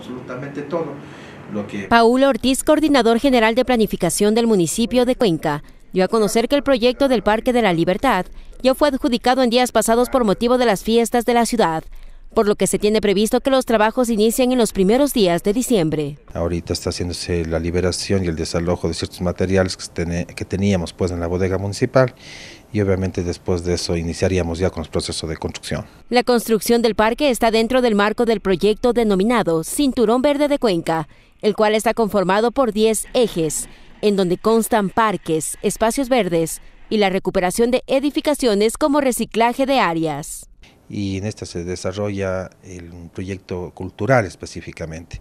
absolutamente todo. Lo que... Paulo Ortiz, coordinador general de planificación del municipio de Cuenca, dio a conocer que el proyecto del Parque de la Libertad ya fue adjudicado en días pasados por motivo de las fiestas de la ciudad por lo que se tiene previsto que los trabajos inicien en los primeros días de diciembre. Ahorita está haciéndose la liberación y el desalojo de ciertos materiales que teníamos pues en la bodega municipal y obviamente después de eso iniciaríamos ya con los proceso de construcción. La construcción del parque está dentro del marco del proyecto denominado Cinturón Verde de Cuenca, el cual está conformado por 10 ejes, en donde constan parques, espacios verdes y la recuperación de edificaciones como reciclaje de áreas y en esta se desarrolla un proyecto cultural específicamente.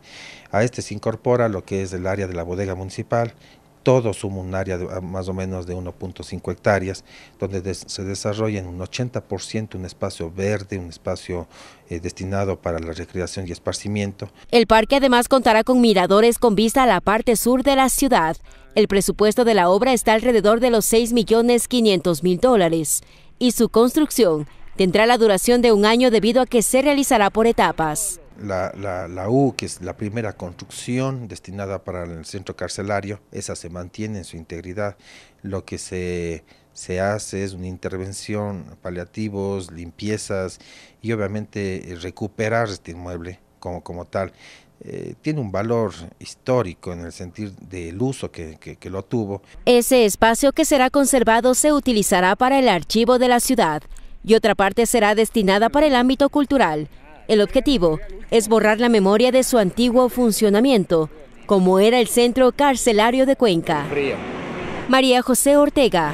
A este se incorpora lo que es el área de la bodega municipal, todo suma un área de, ah, más o menos de 1.5 hectáreas, donde se desarrolla en un 80% un espacio verde, un espacio eh, destinado para la recreación y esparcimiento. El parque además contará con miradores con vista a la parte sur de la ciudad. El presupuesto de la obra está alrededor de los 6.500.000 dólares y su construcción tendrá la duración de un año debido a que se realizará por etapas. La, U, que es la primera construcción destinada para el centro carcelario, esa se mantiene en su integridad. Lo que se, hace es una intervención, paliativos, limpiezas y obviamente eh, recuperar este inmueble como, como tal. Eh, tiene un valor histórico en el sentido del uso que lo tuvo. Ese espacio que será conservado se utilizará para el archivo de la ciudad y otra parte será destinada para el ámbito cultural. El objetivo es borrar la memoria de su antiguo funcionamiento, como era el centro carcelario de Cuenca. María José Ortega,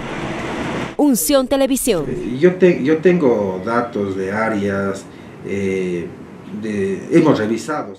Unción Televisión. Yo, tengo datos de áreas, eh, hemos revisado